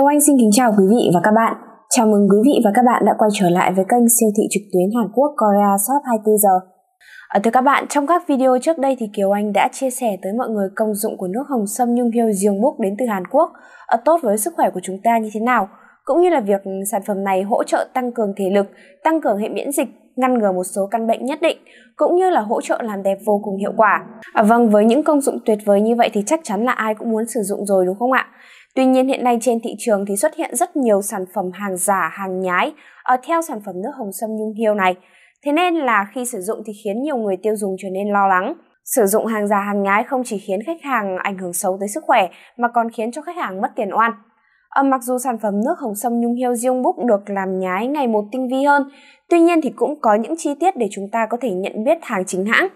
Kiều Anh xin kính chào quý vị và các bạn. Chào mừng quý vị và các bạn đã quay trở lại với kênh siêu thị trực tuyến Hàn Quốc Korea Shop 24 giờ. À, thưa các bạn, trong các video trước đây thì Kiều Anh đã chia sẻ tới mọi người công dụng của nước hồng sâm nhung hyo giềng múc đến từ Hàn Quốc à, tốt với sức khỏe của chúng ta như thế nào, cũng như là việc sản phẩm này hỗ trợ tăng cường thể lực, tăng cường hệ miễn dịch ngăn ngừa một số căn bệnh nhất định cũng như là hỗ trợ làm đẹp vô cùng hiệu quả. À, vâng, với những công dụng tuyệt vời như vậy thì chắc chắn là ai cũng muốn sử dụng rồi đúng không ạ? Tuy nhiên hiện nay trên thị trường thì xuất hiện rất nhiều sản phẩm hàng giả, hàng nhái ở ờ, theo sản phẩm nước hồng sâm nhung hiêu này. Thế nên là khi sử dụng thì khiến nhiều người tiêu dùng trở nên lo lắng. Sử dụng hàng giả hàng nhái không chỉ khiến khách hàng ảnh hưởng xấu tới sức khỏe mà còn khiến cho khách hàng mất tiền oan. À, mặc dù sản phẩm nước hồng sâm nhung hiêu riêng búc được làm nhái ngày một tinh vi hơn, tuy nhiên thì cũng có những chi tiết để chúng ta có thể nhận biết hàng chính hãng.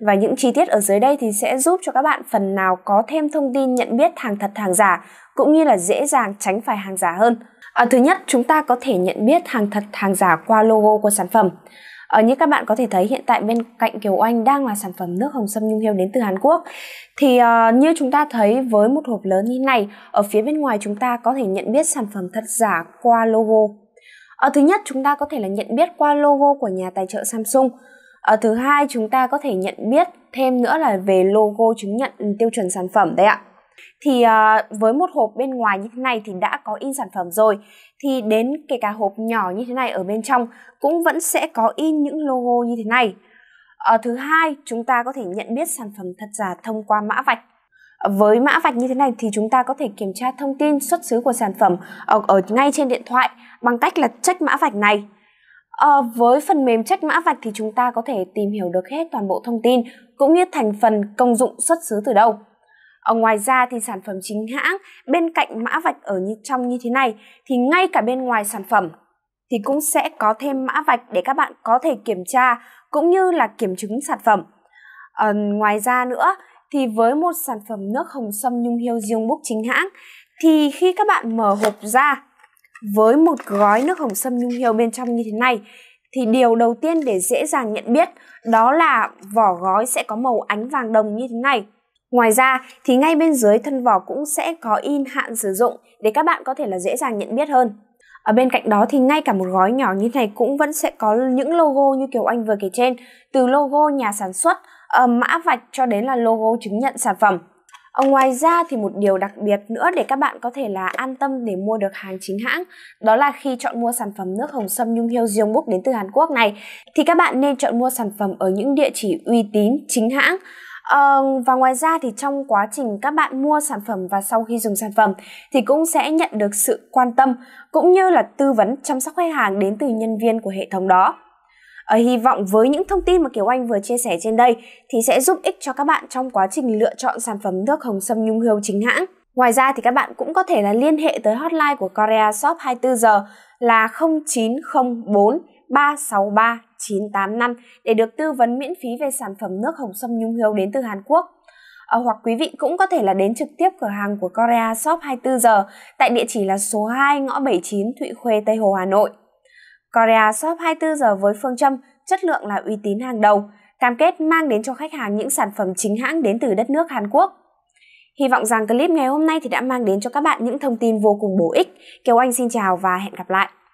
Và những chi tiết ở dưới đây thì sẽ giúp cho các bạn phần nào có thêm thông tin nhận biết hàng thật hàng giả cũng như là dễ dàng tránh phải hàng giả hơn. À, thứ nhất, chúng ta có thể nhận biết hàng thật hàng giả qua logo của sản phẩm. Ở ờ, như các bạn có thể thấy hiện tại bên cạnh Kiều Oanh đang là sản phẩm nước hồng sâm nhung heo đến từ Hàn Quốc. Thì uh, như chúng ta thấy với một hộp lớn như này, ở phía bên ngoài chúng ta có thể nhận biết sản phẩm thật giả qua logo. Ở ờ, thứ nhất chúng ta có thể là nhận biết qua logo của nhà tài trợ Samsung ở ờ, thứ hai chúng ta có thể nhận biết thêm nữa là về logo chứng nhận tiêu chuẩn sản phẩm đấy ạ thì ờ, với một hộp bên ngoài như thế này thì đã có in sản phẩm rồi thì đến kể cả hộp nhỏ như thế này ở bên trong cũng vẫn sẽ có in những logo như thế này ở ờ, thứ hai chúng ta có thể nhận biết sản phẩm thật giả thông qua mã vạch với mã vạch như thế này thì chúng ta có thể kiểm tra thông tin xuất xứ của sản phẩm ở, ở ngay trên điện thoại bằng cách là check mã vạch này À, với phần mềm trách mã vạch thì chúng ta có thể tìm hiểu được hết toàn bộ thông tin cũng như thành phần công dụng xuất xứ từ đâu. Ở ngoài ra thì sản phẩm chính hãng bên cạnh mã vạch ở như trong như thế này thì ngay cả bên ngoài sản phẩm thì cũng sẽ có thêm mã vạch để các bạn có thể kiểm tra cũng như là kiểm chứng sản phẩm. À, ngoài ra nữa thì với một sản phẩm nước hồng sâm nhung hiêu riêng búc chính hãng thì khi các bạn mở hộp ra với một gói nước hồng sâm nhung hiệu bên trong như thế này thì điều đầu tiên để dễ dàng nhận biết đó là vỏ gói sẽ có màu ánh vàng đồng như thế này. Ngoài ra thì ngay bên dưới thân vỏ cũng sẽ có in hạn sử dụng để các bạn có thể là dễ dàng nhận biết hơn. Ở bên cạnh đó thì ngay cả một gói nhỏ như thế này cũng vẫn sẽ có những logo như kiểu Anh vừa kể trên, từ logo nhà sản xuất, ờ, mã vạch cho đến là logo chứng nhận sản phẩm. Ở ờ, ngoài ra thì một điều đặc biệt nữa để các bạn có thể là an tâm để mua được hàng chính hãng đó là khi chọn mua sản phẩm nước hồng sâm nhung hiêu búc đến từ Hàn Quốc này thì các bạn nên chọn mua sản phẩm ở những địa chỉ uy tín chính hãng Uh, và ngoài ra thì trong quá trình các bạn mua sản phẩm và sau khi dùng sản phẩm thì cũng sẽ nhận được sự quan tâm cũng như là tư vấn chăm sóc khách hàng đến từ nhân viên của hệ thống đó ở ờ, hy vọng với những thông tin mà kiều anh vừa chia sẻ trên đây thì sẽ giúp ích cho các bạn trong quá trình lựa chọn sản phẩm nước hồng sâm nhung hươu chính hãng Ngoài ra thì các bạn cũng có thể là liên hệ tới hotline của Korea Shop 24 giờ là 0904 363 985 để được tư vấn miễn phí về sản phẩm nước hồng sâm nhung hươu đến từ Hàn Quốc. À, hoặc quý vị cũng có thể là đến trực tiếp cửa hàng của Korea Shop 24 giờ tại địa chỉ là số 2 ngõ 79 Thụy Khuê Tây Hồ Hà Nội. Korea Shop 24 giờ với phương châm chất lượng là uy tín hàng đầu, cam kết mang đến cho khách hàng những sản phẩm chính hãng đến từ đất nước Hàn Quốc. Hy vọng rằng clip ngày hôm nay thì đã mang đến cho các bạn những thông tin vô cùng bổ ích. Kiều Anh xin chào và hẹn gặp lại.